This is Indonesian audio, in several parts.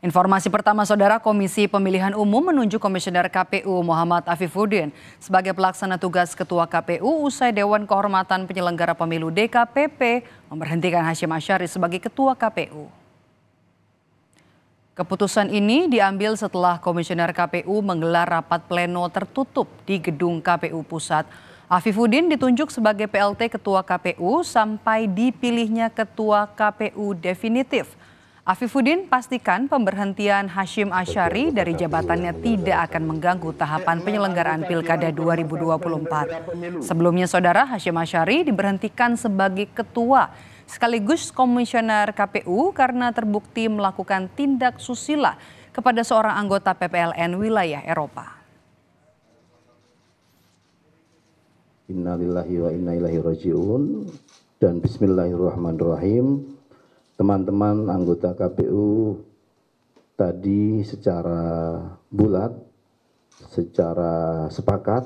Informasi pertama Saudara Komisi Pemilihan Umum menunjuk Komisioner KPU Muhammad Afifuddin sebagai pelaksana tugas Ketua KPU usai Dewan Kehormatan Penyelenggara Pemilu DKPP memberhentikan Hashim Asyari sebagai Ketua KPU. Keputusan ini diambil setelah Komisioner KPU menggelar rapat pleno tertutup di gedung KPU Pusat. Afifuddin ditunjuk sebagai PLT Ketua KPU sampai dipilihnya Ketua KPU definitif – Afifuddin pastikan pemberhentian Hashim Ashari dari jabatannya tidak akan mengganggu tahapan penyelenggaraan Pilkada 2024. Sebelumnya Saudara Hashim Ashari diberhentikan sebagai ketua sekaligus komisioner KPU karena terbukti melakukan tindak susila kepada seorang anggota PPLN wilayah Eropa. Innalillahi wa inna ilaihi rajiun dan bismillahirrahmanirrahim teman-teman anggota kpu tadi secara bulat, secara sepakat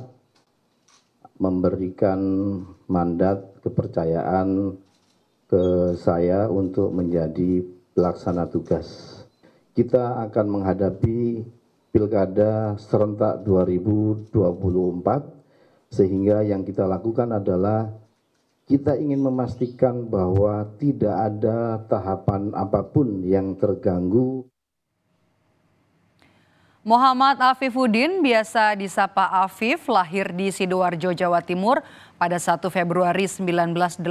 memberikan mandat kepercayaan ke saya untuk menjadi pelaksana tugas. Kita akan menghadapi Pilkada serentak 2024 sehingga yang kita lakukan adalah kita ingin memastikan bahwa tidak ada tahapan apapun yang terganggu. Muhammad Afifuddin biasa disapa Afif lahir di Sidoarjo, Jawa Timur pada 1 Februari 1980.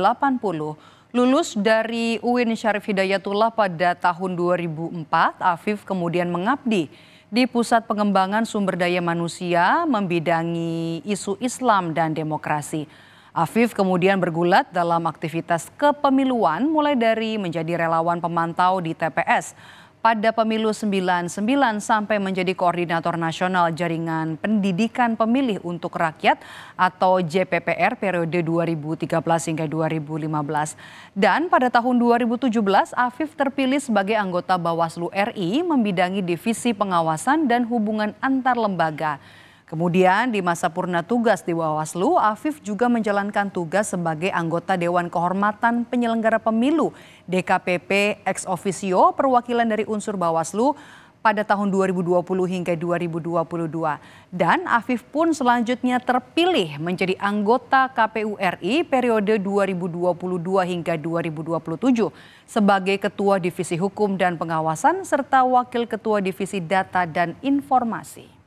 Lulus dari UIN Syarif Hidayatullah pada tahun 2004, Afif kemudian mengabdi di Pusat Pengembangan Sumber Daya Manusia membidangi isu Islam dan demokrasi. Afif kemudian bergulat dalam aktivitas kepemiluan mulai dari menjadi relawan pemantau di TPS pada pemilu 99 sampai menjadi koordinator nasional jaringan pendidikan pemilih untuk rakyat atau JPPR periode 2013 hingga 2015. Dan pada tahun 2017 Afif terpilih sebagai anggota Bawaslu RI membidangi divisi pengawasan dan hubungan antar lembaga. Kemudian di masa purna tugas di Bawaslu, Afif juga menjalankan tugas sebagai anggota Dewan Kehormatan Penyelenggara Pemilu DKPP ex officio perwakilan dari unsur Bawaslu pada tahun 2020 hingga 2022. Dan Afif pun selanjutnya terpilih menjadi anggota KPU RI periode 2022 hingga 2027 sebagai Ketua Divisi Hukum dan Pengawasan serta Wakil Ketua Divisi Data dan Informasi.